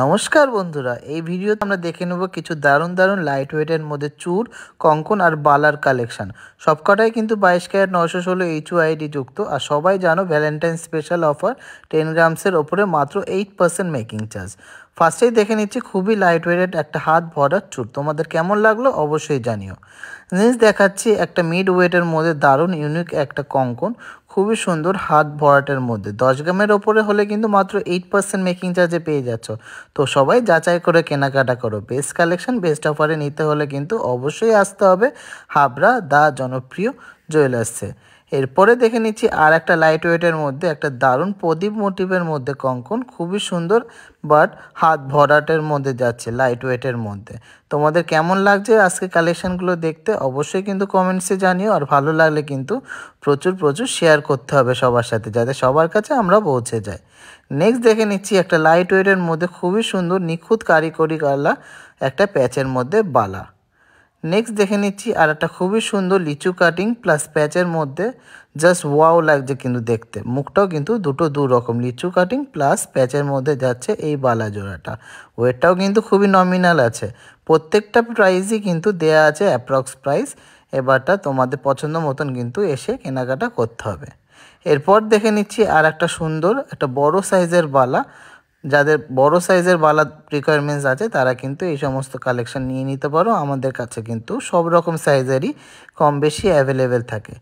নমস্কার বন্ধুরা এই ভিডিওতে আমরা দেখে নেব কিছু দারুণ দারুণ লাইট ওয়েটের মধ্যে চুর কঙ্কন আর বালার কালেকশন সবকটাই কিন্তু বাইশ ক্যারেট নশো ষোলো এইচ আইডি যুক্ত আর সবাই জানো ভ্যালেন্টাইন স্পেশাল অফার টেন গ্রামসের ওপরে মাত্র এইট পার্সেন্ট মেকিং চার্জ ফার্স্টেই দেখে নিচ্ছি খুবই লাইট ওয়েটেড একটা হাত ভরার চুট তোমাদের কেমন লাগলো অবশ্যই জানিও নেক্সট দেখাচ্ছি একটা মিড ওয়েটের মধ্যে দারুণ ইউনিক একটা কঙ্কন খুবই সুন্দর হাত ভরাটের মধ্যে দশ গ্রামের ওপরে হলে কিন্তু মাত্র এইট পার্সেন্ট মেকিং চার্জে পেয়ে যাচ্ছ তো সবাই যাচাই করে কেনাকাটা করো বেস্ট কালেকশন বেস্ট অফারে নিতে হলে কিন্তু অবশ্যই আসতে হবে হাবড়া দা জনপ্রিয় জুয়েলার্সে এরপরে দেখে নিচ্ছি আর একটা লাইট ওয়েটের মধ্যে একটা দারুণ প্রদীপ মোটিভের মধ্যে কঙ্কন খুবই সুন্দর বাট হাত ভরাটের মধ্যে যাচ্ছে লাইট ওয়েটের মধ্যে তোমাদের কেমন লাগছে আজকে কালেকশানগুলো দেখতে অবশ্যই কিন্তু কমেন্টসে জানিও আর ভালো লাগলে কিন্তু প্রচুর প্রচুর শেয়ার করতে হবে সবার সাথে যাতে সবার কাছে আমরা পৌঁছে যাই নেক্সট দেখে নিচ্ছি একটা লাইট ওয়েটের মধ্যে খুবই সুন্দর নিখুঁত কারিগরি কালা একটা প্যাচের মধ্যে বালা নেক্সট দেখে নিচ্ছি আর একটা খুবই সুন্দর লিচু কাটিং প্লাস প্যাচের মধ্যে জাস্ট ওয়াও লাগছে কিন্তু দেখতে মুখটাও কিন্তু দুটো দু রকম লিচু কাটিং প্লাস প্যাচের মধ্যে যাচ্ছে এই বালা জোড়াটা ওয়েটটাও কিন্তু খুবই নমিনাল আছে প্রত্যেকটা প্রাইসই কিন্তু দেয়া আছে অ্যাপ্রক্স প্রাইস এবারটা তোমাদের পছন্দ মতন কিন্তু এসে কেনাকাটা করতে হবে এরপর দেখে নিচ্ছি আর একটা সুন্দর একটা বড় সাইজের বালা যাদের বড় সাইজের বালা রিকোয়ারমেন্টস আছে তারা কিন্তু এই সমস্ত কালেকশন নিয়ে নিতে পারো আমাদের কাছে কিন্তু সব রকম সাইজেরই কম বেশি অ্যাভেলেবেল থাকে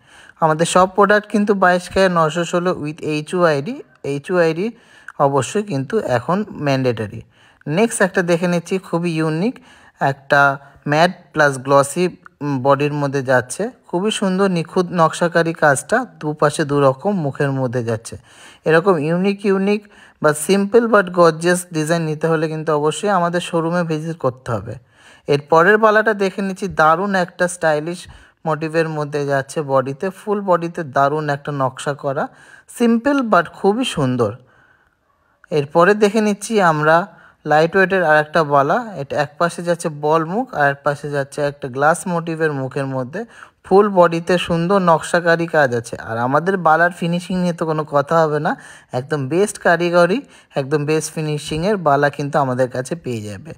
আমাদের সব প্রোডাক্ট কিন্তু বাইশ কে নশো ষোলো with H ID H ID অবশ্যই কিন্তু এখন ম্যান্ডেটারি নেক্সট একটা দেখে নিচ্ছি খুবই ইউনিক একটা ম্যাট প্লাস গ্লসি বডির মধ্যে যাচ্ছে খুবই সুন্দর নিখুঁত নকশাকারী কাজটা দুপাশে দুরকম মুখের মধ্যে যাচ্ছে এরকম ইউনিক ইউনিক বা সিম্পল বাট গর্জিয়াস ডিজাইন নিতে হলে কিন্তু অবশ্যই আমাদের শোরুমে ভিজিট করতে হবে এর পরের পালাটা দেখে নিচ্ছি দারুণ একটা স্টাইলিশ মোটিভের মধ্যে যাচ্ছে বডিতে ফুল বডিতে দারুণ একটা নকশা করা সিম্পল বাট খুবই সুন্দর এরপরে দেখে নিচ্ছি আমরা লাইট ওয়েটের আর একটা বালা এটা এক পাশে যাচ্ছে বল মুখ আর এক পাশে যাচ্ছে একটা গ্লাস মোটিভের মুখের মধ্যে ফুল বডিতে সুন্দর নকশাকারী কাজ আছে আর আমাদের বালার ফিনিশিং নিয়ে তো কোনো কথা হবে না একদম বেস্ট কারিগরি একদম বেস্ট ফিনিশিংয়ের বালা কিন্তু আমাদের কাছে পেয়ে যাবে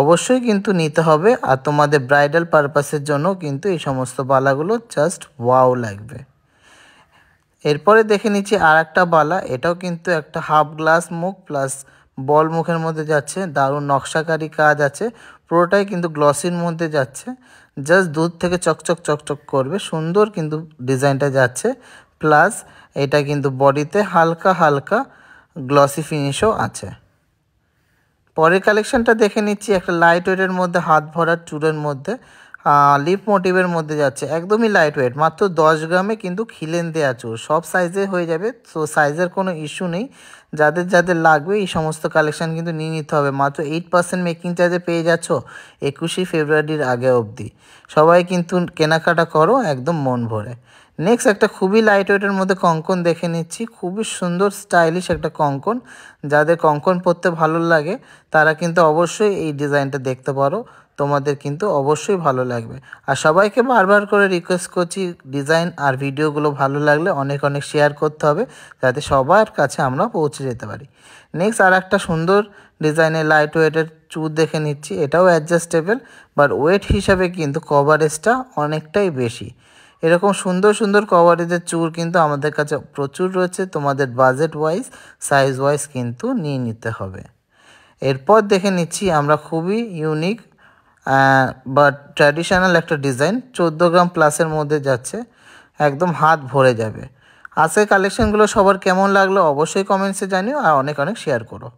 অবশ্যই কিন্তু নিতে হবে আর তোমাদের ব্রাইডাল পারপাসের জন্য কিন্তু এই সমস্ত বালাগুলো জাস্ট ওয়াও লাগবে এরপরে দেখে নিচ্ছি আর একটা বালা এটাও কিন্তু একটা হাফ গ্লাস মুখ প্লাস বল মুখের মধ্যে যাচ্ছে দারুণ নকশাকারী কাজ আছে পুরোটাই কিন্তু গ্লসির মধ্যে যাচ্ছে জাস্ট দুধ থেকে চকচক চকচক করবে সুন্দর কিন্তু ডিজাইনটা যাচ্ছে প্লাস এটা কিন্তু বডিতে হালকা হালকা গ্লসি ফিনিশও আছে পরের কালেকশনটা দেখে নিচ্ছি একটা লাইট ওয়েটের মধ্যে হাত ভরার চুরের মধ্যে লিপ মোটিভের মধ্যে যাচ্ছে একদমই লাইট ওয়েট মাত্র দশ গ্রামে কিন্তু খিলেন দেয়া চুর সব সাইজে হয়ে যাবে তো সাইজের কোনো ইস্যু নেই যাদের যাদের লাগবে এই সমস্ত কালেকশান কিন্তু নিয়ে নিতে হবে মাত্র এইট পার্সেন্ট মেকিং চার্জে পেয়ে যাচ্ছ একুশে ফেব্রুয়ারির আগে অবধি সবাই কিন্তু কেনাকাটা করো একদম মন ভরে নেক্সট একটা খুবই লাইট ওয়েটের মধ্যে কঙ্কন দেখে নিচ্ছি খুবই সুন্দর স্টাইলিশ একটা কঙ্কন যাদের কঙ্কন পরতে ভালো লাগে তারা কিন্তু অবশ্যই এই ডিজাইনটা দেখতে পারো তোমাদের কিন্তু অবশ্যই ভালো লাগবে আর সবাইকে বারবার করে রিকোয়েস্ট করছি ডিজাইন আর ভিডিওগুলো ভালো লাগলে অনেক অনেক শেয়ার করতে হবে যাতে সবার কাছে আমরা পৌঁছে যেতে পারি নেক্সট আর একটা সুন্দর ডিজাইনের লাইট ওয়েটের চুর দেখে নিচ্ছি এটাও অ্যাডজাস্টেবল বাট ওয়েট হিসাবে কিন্তু কভারেজটা অনেকটাই বেশি এরকম সুন্দর সুন্দর কভারেজের চুর কিন্তু আমাদের কাছে প্রচুর রয়েছে তোমাদের বাজেট ওয়াইজ সাইজ ওয়াইজ কিন্তু নিয়ে নিতে হবে এরপর দেখে নিচ্ছি আমরা খুবই ইউনিক বাট ট্র্যাডিশনাল একটা ডিজাইন চোদ্দো গ্রাম প্লাসের মধ্যে যাচ্ছে একদম হাত ভরে যাবে আজকে কালেকশানগুলো সবার কেমন লাগলো অবশ্যই কমেন্টসে জানিও আর অনেক অনেক শেয়ার করো